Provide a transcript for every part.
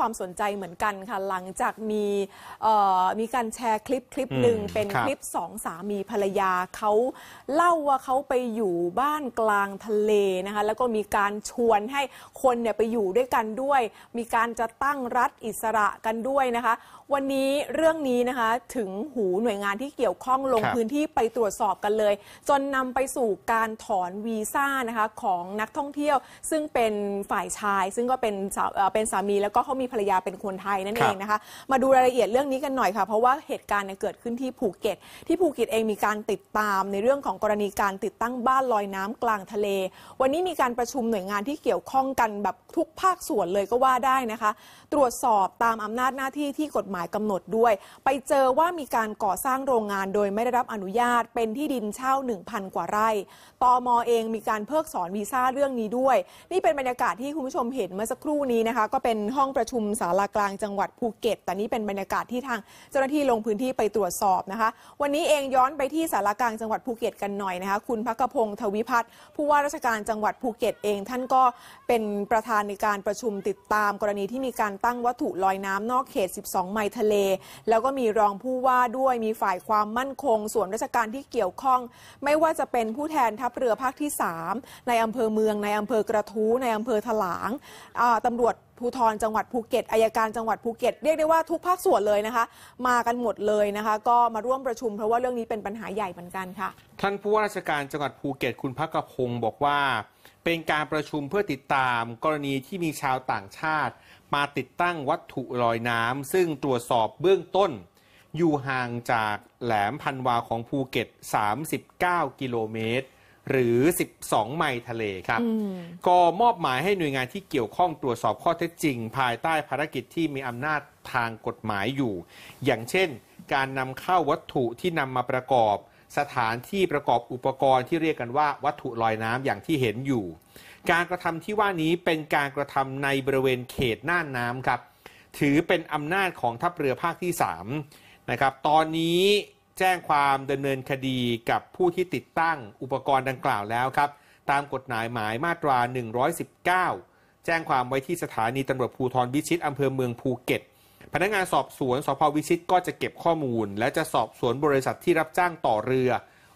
ความสนใจเหมือนกันค่ะหลังจากมีมีการแชร์คลิปคลิปหนึ่งเป็นคลิปสองสามีภรรยาเขาเล่าว่าเขาไปอยู่บ้านกลางทะเลนะคะแล้วก็มีการชวนให้คนเนี่ยไปอยู่ด้วยกันด้วย มีการจะตั้งรัฐอิสระกันด้วยนะคะวันนี้เรื่องนี้นะคะ ถึงหูหน่วยงานที่เกี่ยวข้องลงพื้นที่ไปตรวจสอบกันเลย จนนำไปสู่การถอนวีซ่านะคะของนักท่องเที่ยวซึ่งเป็นฝ่ายชาย ซึ่งก็เป็นเป็นสามีแล้วก็เขามีภรรยาเป็นคนไทยนั่นเองนะคะ มาดูรายละเอียดเรื่องนี้กันหน่อยค่ะ เพราะว่าเหตุการณ์เเกิดขึ้นที่ภูเก็ต ที่ภูเก็ตเองมีการติดตาม ในเรื่องของกรณีการติดตั้งบ้านลอยน้ำกลางทะเล วันนี้มีการประชุมหน่วยงานที่เกี่ยวข้องกันแบบทุกภาคส่วนเลยก็ว่าได้นะคะ ตรวจสอบตามอำนาจหน้าที่ที่กฎหมายกำหนดด้วย ไปเจอว่ามีการก่อสร้างโรงงานโดยไม่ได้รับอนุญาตเป็นที่ดินเช่า 1,000 กว่าไร่ตอมอเองมีการเพิกสอนวีซ่าเรื่องนี้ด้วย นี่เป็นบรรยากาศที่คุณผู้ชมเห็นเมื่อสักครู่นี้นะคะก็เป็นห้องประชุมมสารากลางจังหวัดภูเก็ตแต่นี้เป็นบรรยากาศที่ทางเจ้าหน้าที่ลงพื้นที่ไปตรวจสอบนะคะวันนี้เองย้อนไปที่สารากลางจังหวัดภูเก็ตกันหน่อยนะคะคุณพักพงศ์ทวิพัฒน์ผู้ว่าราชการจังหวัดภูเก็ตเองท่านก็เป็นประธานในการประชุมติดตามกรณีที่มีการตั้งวัตถุลอยน้ำนอกเขต 12 ไมล์ทะเล แล้วก็มีรองผู้ว่าด้วยมีฝ่ายความมั่นคง ส่วนราชการที่เกี่ยวข้อง ไม่ว่าจะเป็นผู้แทนทัพเรือภาคที่ 3 ในอำเภอเมืองในอำเภอกระทู้ในอำเภอถลางตำรวจภูธรจังหวัดภูเก็ตอายการจังหวัดภูเก็ตเรียกได้ว่าทุกภาคส่วนเลยนะคะ มากันหมดเลยนะคะ ก็มาร่วมประชุม เพราะว่าเรื่องนี้เป็นปัญหาใหญ่เหมือนกันค่ะ ท่านผู้ว่าราชการจังหวัดภูเก็ตคุณพักกระพงบอกว่าเป็นการประชุมเพื่อติดตามกรณีที่มีชาวต่างชาติ มาติดตั้งวัตถุลอยน้ำ ซึ่งตรวจสอบเบื้องต้น อยู่ห่างจากแหลมพันวาของภูเก็ต 39กิโลเมตรหรือ 12ไมล์ทะเลครับก็มอบหมายให้หน่วยงานที่เกี่ยวข้องตรวจสอบข้อเท็จจริง ภายใต้ภารกิจที่มี อำนาจทางกฎหมายอยู่ อย่างเช่น การ นำ เข้า วัตถุที่ นำ มาประกอบ สถานที่ประกอบอุปกรณ์ที่เรียกกันว่าวัตถุลอยน้ำอย่างที่เห็นอยู่ การกระทำที่ว่านี้เป็นการกระทำในบริเวณเขตหน้านน้ำครับ ถือเป็นอำนาจของทัพเรือภาคที่3นะครับตอนนี้แจ้งความดำเนินคดีกับผู้ที่ติดตั้งอุปกรณ์ดังกล่าวแล้วครับ ตามกฎหมายหมายมาตรา 119 แจ้งความไว้ที่สถานีตำรวจภูธรวิชิตอำเภอเมืองภูเก็ต พนักงานสอบสวนสพวิชิตก็จะเก็บข้อมูล และจะสอบสวนบริษัทที่รับจ้างต่อเรือ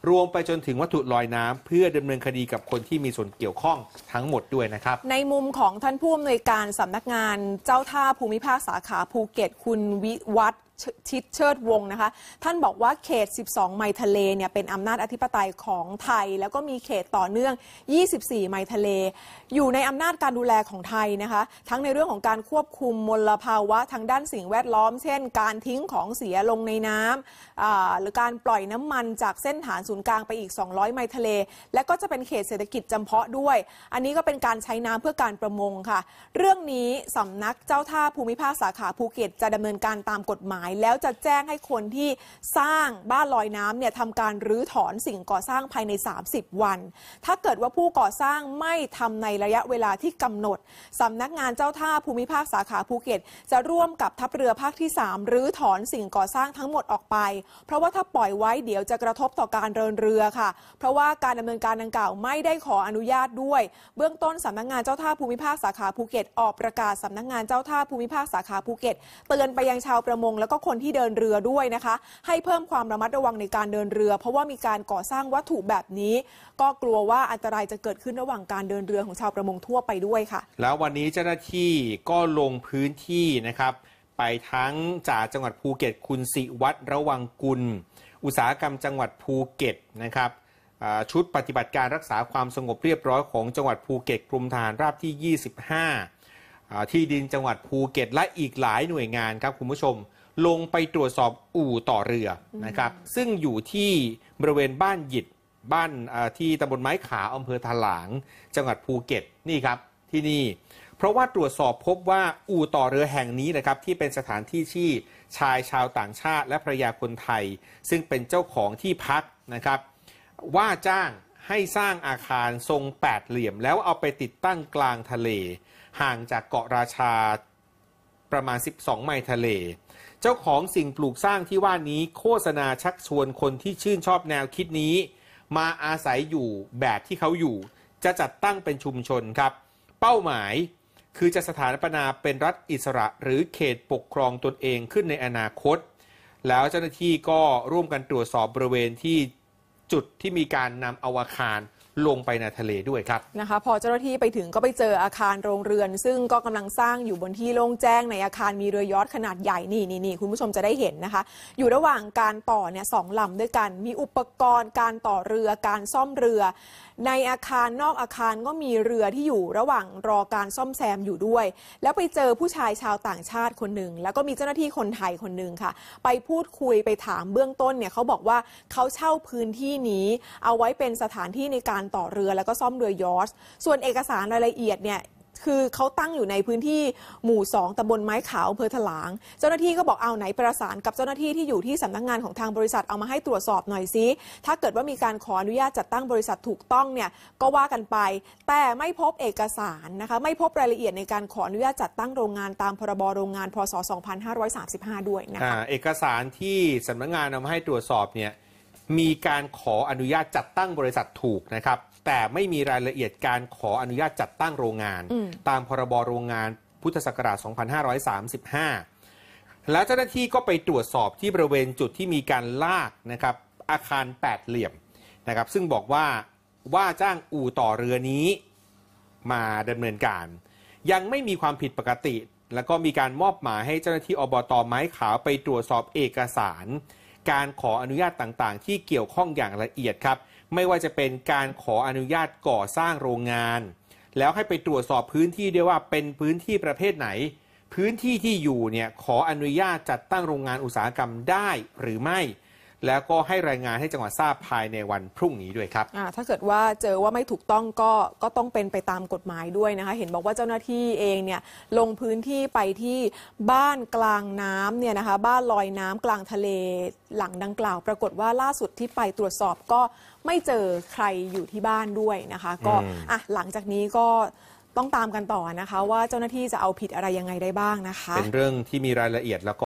รวมไปจนถึงวัตถุลอยน้ำเพื่อดำเนินคดีกับคนที่มีส่วนเกี่ยวข้องทั้งหมดด้วยนะครับในมุมของท่านผู้อำนวยการสำนักงานเจ้าท่าภูมิภาคสาขาภูเก็ต คุณวิวัฒชิดเชิดวงนะคะท่านบอกว่าเขต 12 ไมล์ทะเลเนี่ยเป็นอำนาจอธิปไตยของไทย แล้วก็มีเขตต่อเนื่อง 24 ไมล์ทะเล อยู่ในอำนาจการดูแลของไทยนะคะทั้งในเรื่องของการควบคุมมลภาวะทางด้านสิ่งแวดล้อม เช่นการทิ้งของเสียลงในน้ำหรือการปล่อยน้ำมันจากเส้นฐานศูนย์กลางไปอีก 200 ไมล์ทะเล และก็จะเป็นเขตเศรษฐกิจจำเพาะด้วย อันนี้ก็เป็นการใช้น้ำเพื่อการประมงค่ะเรื่องนี้สำนักเจ้าท่าภูมิภาคสาขาภูเก็ตจะดำเนินการตามกฎหมายายแล้วจะแจ้งให้คนที่สร้างบ้านลอยน้ำเนี่ยทำการรื้อถอนสิ่งก่อสร้างภายใน 30 วัน ถ้าเกิดว่าผู้ก่อสร้างไม่ทำในระยะเวลาที่กำหนดสำนักงานเจ้าท่าภูมิภาคสาขาภูเก็ต จะร่วมกับทัพเรือ ภาคที่3รื้อถอนสิ่งก่อสร้างทั้งหมดออกไป เพราะว่าถ้าปล่อยไว้เดี๋ยวจะกระทบต่อการเดินเรือค่ะ เพราะว่าการดำเนินการดังกล่าวไม่ได้ขออนุญาตด้วย เบื้องต้นสำนักงานเจ้าท่าภูมิภาคสาขาภูเก็ตออกประกาศสำนักงงานเจ้าท่าภูมิภาคสาขาภูเก็ตเตือนไปยังชาวประมงแล้วก็ก็คนที่เดินเรือด้วยนะคะให้เพิ่มความระมัดระวังในการเดินเรือ เพราะว่ามีการก่อสร้างวัตถุแบบนี้ ก็กลัวว่าอันตรายจะเกิดขึ้นระหว่างการเดินเรือของชาวประมงทั่วไปด้วยค่ะ แล้ววันนี้เจ้าหน้าที่ก็ลงพื้นที่นะครับไปทั้งจากจังหวัดภูเก็ต คุณสิวัตรระวังกุล อุตสาหกรรมจังหวัดภูเก็ตนะครับชุดปฏิบัติการรักษาความสงบเรียบร้อยของจังหวัดภูเก็ตกรมทหารราบที่ 25ที่ดินจังหวัดภูเก็ตและอีกหลายหน่วยงานครับคุณผู้ชมลงไปตรวจสอบอู่ต่อเรือนะครับซึ่งอยู่ที่บริเวณบ้านหยิดบ้านที่ตำบลไม้ขาอำเภอถลาง จังหวัดภูเก็ตนี่ครับที่นี่ เพราะว่าตรวจสอบพบว่าอู่ต่อเรือแห่งนี้นะครับที่เป็นสถานที่ที่ชายชาวต่างชาติและภรรยาคนไทย ซึ่งเป็นเจ้าของที่พักนะครับว่าจ้างให้สร้างอาคารทรงแปดเหลี่ยมแล้วเอาไปติดตั้งกลางทะเลห่างจากเกาะราชาประมาณ 12 ไมล์ทะเลเจ้าของสิ่งปลูกสร้างที่ว่านี้โฆษณาชักชวนคนที่ชื่นชอบแนวคิดนี้ มาอาศัยอยู่แบบที่เขาอยู่ จะจัดตั้งเป็นชุมชนครับ เป้าหมายคือจะสถาปนาเป็นรัฐอิสระหรือเขตปกครองตนเองขึ้นในอนาคต แล้วเจ้าหน้าที่ก็ร่วมกันตรวจสอบบริเวณที่จุดที่มีการนำเอาอาคารลงไปในทะเลด้วยครับนะคะพอเจ้าหน้าที่ไปถึงก็ไปเจออาคารโรงเรือน ซึ่งก็กำลังสร้างอยู่บนที่โล่งแจ้ง ในอาคารมีเรือยอทขนาดใหญ่นี่นี่นี่คุณผู้ชมจะได้เห็นนะคะ อยู่ระหว่างการต่อเนี่ยสองลำด้วยกันมีอุปกรณ์การต่อเรือการซ่อมเรือ ในอาคารนอกอาคารก็มีเรือที่อยู่ระหว่างรอการซ่อมแซมอยู่ด้วย แล้วไปเจอผู้ชายชาวต่างชาติคนหนึ่งแล้วก็มีเจ้าหน้าที่คนไทยคนหนึ่งค่ะ ไปพูดคุยไปถามเบื้องต้นเนี่ยเขาบอกว่าเขาเช่าพื้นที่นี้เอาไว้เป็นสถานที่ในการการต่อเรือแล้วก็ซ่อมเรือยอชส่วนเอกสารรายละเอียดเนี่ยคือเขาตั้งอยู่ในพื้นที่หมู่ 2ตาบลไม้ขาวอำเภอถลาง เจ้าหน้าที่ก็บอกเอาไหนประสานกับเจ้าหน้าที่ที่อยู่ที่สำนักงงานของทางบริษัทเอามาให้ตรวจสอบหน่อยซิถ้าเกิดว่ามีการขออนุญาตจัดตั้งบริษัทถูกต้องเนี่ยก็ว่ากันไป แต่ไม่พบเอกสารนะคะไม่พบรายละเอียดในการขออนุญาตจัดตั้งโรงงานตามพรบโรงงาน พศ 2535 ด้วยนะคะเอกสารที่สำนักงงานเอามาให้ตรวจสอบเนี่ยมีการขออนุญาตจัดตั้งบริษัทถูกนะครับ แต่ไม่มีรายละเอียดการขออนุญาตจัดตั้งโรงงาน ตามพรบโรงงานพุทธศักราช 2535 แล้วเจ้าหน้าที่ก็ไปตรวจสอบที่บริเวณจุดที่มีการลากนะครับ อาคารแปดเหลี่ยมนะครับ ซึ่งบอกว่าว่าจ้างอู่ต่อเรือนี้มาดำเนินการ ยังไม่มีความผิดปกติ แล้วก็มีการมอบหมายให้เจ้าหน้าที่อบตไม้ขาวไปตรวจสอบเอกสารการขออนุญาตต่างๆ ที่เกี่ยวข้องอย่างละเอียดครับ ไม่ว่าจะเป็นการขออนุญาตก่อสร้างโรงงาน แล้วให้ไปตรวจสอบพื้นที่ด้วยว่าเป็นพื้นที่ประเภทไหน พื้นที่ที่อยู่เนี่ยขออนุญาตจัดตั้งโรงงานอุตสาหกรรมได้หรือไม่แล้วก็ให้รายงานให้จังหวัดทราบภายในวันพรุ่งนี้ด้วยครับถ้าเกิดว่าเจอว่าไม่ถูกต้องก็ก็ต้องเป็นไปตามกฎหมายด้วยนะคะ เห็นบอกว่าเจ้าหน้าที่เองเนี่ยลงพื้นที่ไปที่บ้านกลางน้ำเนี่ยนะคะ บ้านลอยน้ำ กลางทะเล หลังดังกล่าว ปรากฏว่าล่าสุดที่ไปตรวจสอบก็ไม่เจอใครอยู่ที่บ้านด้วยนะคะ ก็อ่ะหลังจากนี้ก็ต้องตามกันต่อนะคะ ว่าเจ้าหน้าที่จะเอาผิดอะไรยังไงได้บ้างนะคะ เป็นเรื่องที่มีรายละเอียดแล้วก็